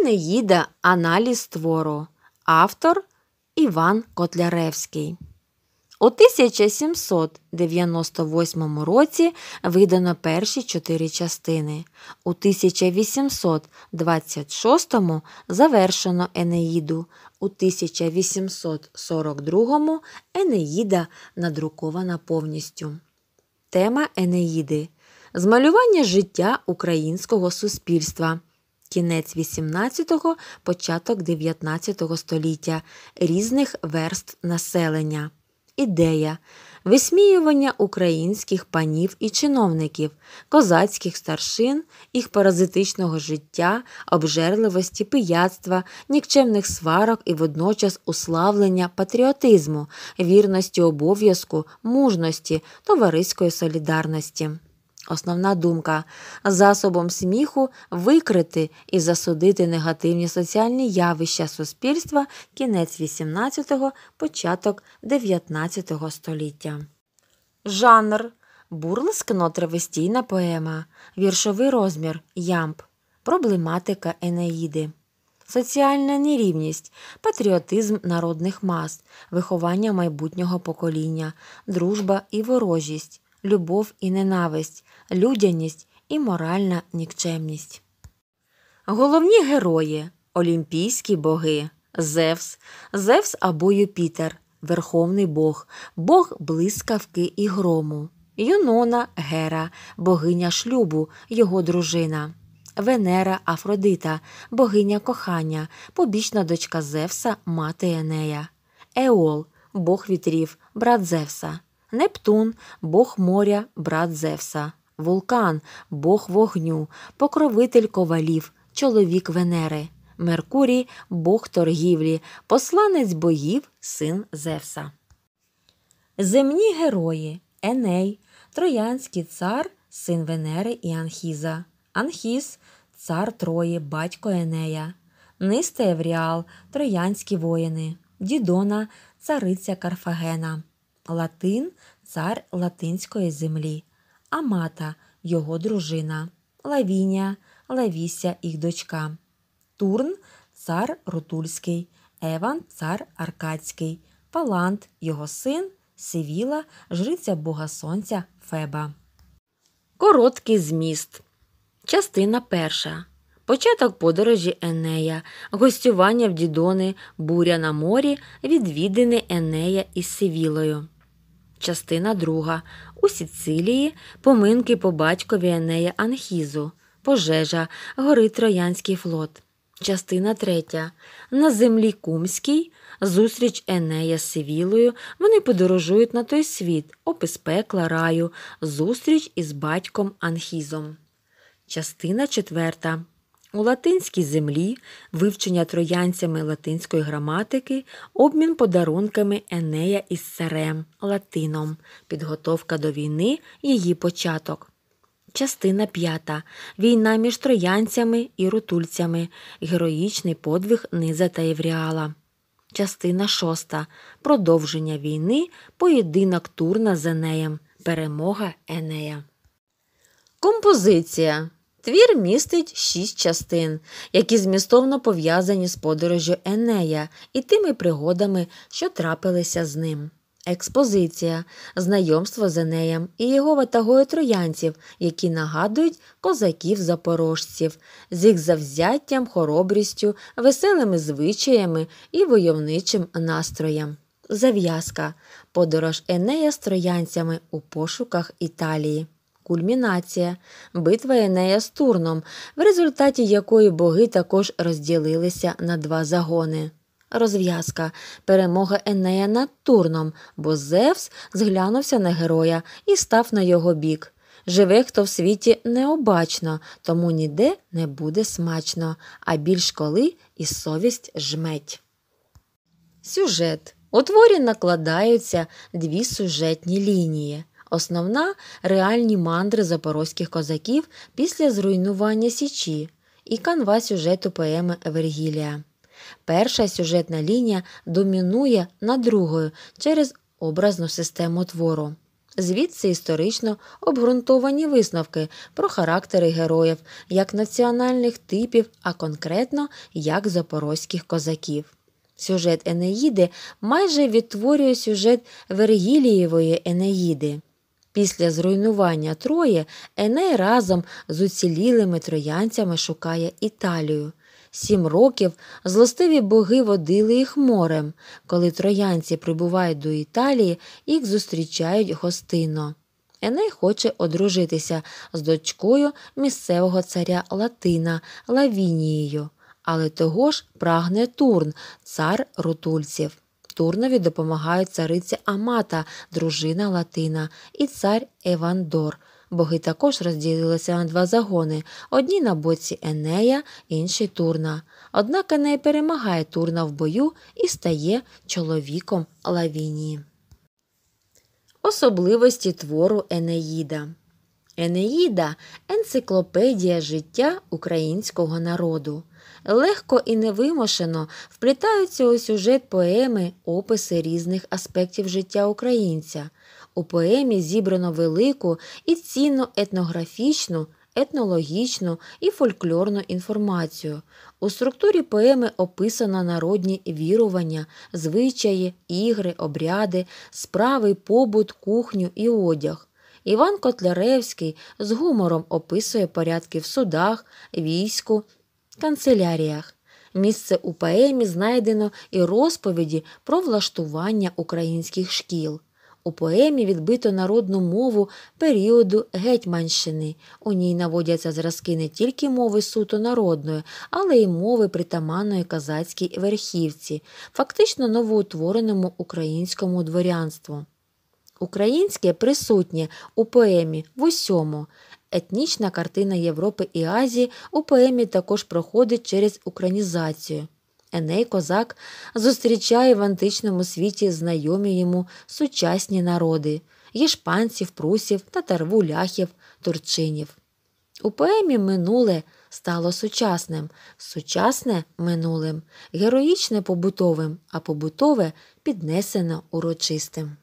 Енеїда Аналіз твору, автор Іван Котляревський. У 1798 році видано перші чотири частини. У 1826 завершено Енеїду. У 1842 Енеїда надрукована повністю. Тема Енеїди Змалювання життя українського суспільства кінець 18-го, початок 19-го століття різних верст населення. Ідея висміювання українських панів і чиновників, козацьких старшин, їх паразитичного життя, обжерливості, пияцтва, нікчемних сварок і водночас уславлення патріотизму, вірності обов'язку, мужності, товариської солідарності. Основна думка засобом сміху викрити і засудити негативні соціальні явища суспільства кінець 18-го, початок 19 го століття. Жанр бурлескно травестійна поема, віршовий розмір ямб, проблематика Енеїди. Соціальна нерівність, патріотизм народних мас, виховання майбутнього покоління, дружба і ворожість любов і ненависть, людяність і моральна нікчемність. Головні герої олімпійські боги, Зевс, Зевс або Юпітер, Верховний Бог, Бог блискавки і грому, Юнона Гера, богиня шлюбу, його дружина. Венера Афродита, богиня кохання, побічна дочка Зевса, мати Енея, Еол, бог вітрів, брат Зевса, Нептун Бог моря, брат Зевса, Вулкан Бог вогню, покровитель ковалів, чоловік Венери, Меркурій Бог торгівлі, посланець богів, син Зевса. Земні герої Еней, Троянський цар, син Венери і Анхіза, Анхіз цар Трої, батько Енея, Нисте Евріал, Троянські воїни, Дідона, цариця Карфагена. Латин цар латинської землі, Амата його дружина, Лавіня Лавіся їх дочка, Турн цар Рутульський, Еван цар Аркадський, Палант його син, Сивіла, жриця Бога Сонця Феба. Короткий зміст. Частина перша. Початок подорожі Енея, гостювання в Дідони, буря на морі, відвідини Енея із Сивілою. Частина друга. У Сіцилії поминки по батькові Енея Анхізу, пожежа, ГОРИ Троянський флот. Частина третя. На землі Кумській зустріч Енея з Сивілою. Вони подорожують на той світ, опис пекла раю, зустріч із батьком Анхізом. Частина четверта. У латинській землі вивчення троянцями латинської граматики, обмін подарунками Енея із царем Латином, підготовка до війни, її початок. Частина 5. Війна між троянцями і рутульцями. Героїчний подвиг Низа та Євріала. Частина ШОСТА Продовження війни. Поєдинок Турна з Енеєм. Перемога Енея. Композиція Твір містить шість частин, які змістовно пов'язані з подорожю Енея і тими пригодами, що трапилися з ним. Експозиція, знайомство з Енеєм і його ватагою троянців, які нагадують козаків запорожців, з їх завзяттям, хоробрістю, веселими звичаями і войовничим настроєм. Зав'язка подорож Енея з троянцями у пошуках Італії кульмінація битва Енея з Турном, в результаті якої боги також розділилися на два загони. Розв'язка перемога Енея над Турном, бо Зевс зглянувся на героя і став на його бік. Живе, хто в світі необачно, тому ніде не буде смачно, а більш коли і совість жметь. Сюжет. У творі накладаються дві сюжетні лінії основна реальні мандри запорозьких козаків після зруйнування Січі і канва сюжету поеми Евергілія. Перша сюжетна лінія домінує над другою через образну систему твору. Звідси історично обґрунтовані висновки про характери героїв, як національних типів, а конкретно як запорозьких козаків. Сюжет Енеїди майже відтворює сюжет Вергілієвої Енеїди. Після зруйнування Троє Еней разом з уцілілими троянцями шукає Італію. Сім років злостиві боги водили їх морем. Коли троянці прибувають до Італії, їх зустрічають гостинно. Еней хоче одружитися з дочкою місцевого царя Латина Лавінією, але того ж прагне Турн, цар рутульців. Турнові допомагають цариці Амата, дружина Латина і цар Евандор. Боги також розділилися на два загони: одні на боці Енея, інші Турна. Однак Еней перемагає Турна в бою і стає чоловіком Лавінії. Особливості твору Енеїда. Енеїда енциклопедія життя українського народу легко і невимушено вплітаються у сюжет поеми, описи різних аспектів життя українця. У поемі зібрано велику і цінну етнографічну. Етнологічну і фольклорну інформацію. У структурі поеми описано народні вірування, звичаї, ігри, обряди, справи, побут, кухню і одяг. Іван Котляревський з гумором описує порядки в судах, війську, канцеляріях. Місце у поемі знайдено і розповіді про влаштування українських шкіл. У поемі відбито народну мову періоду Гетьманщини. У ній наводяться зразки не тільки мови суто народної, але й мови притаманної казацькій верхівці, фактично новоутвореному українському дворянству. Українське присутнє у поемі в усьому Етнічна картина Європи і Азії у поемі також проходить через українізацію. Еней Козак зустрічає в античному світі знайомі йому сучасні народи єшпанців, прусів, татарву ляхів, турчинів. У поемі минуле стало сучасним, сучасне минулим, героїчне побутовим, а побутове піднесено урочистим.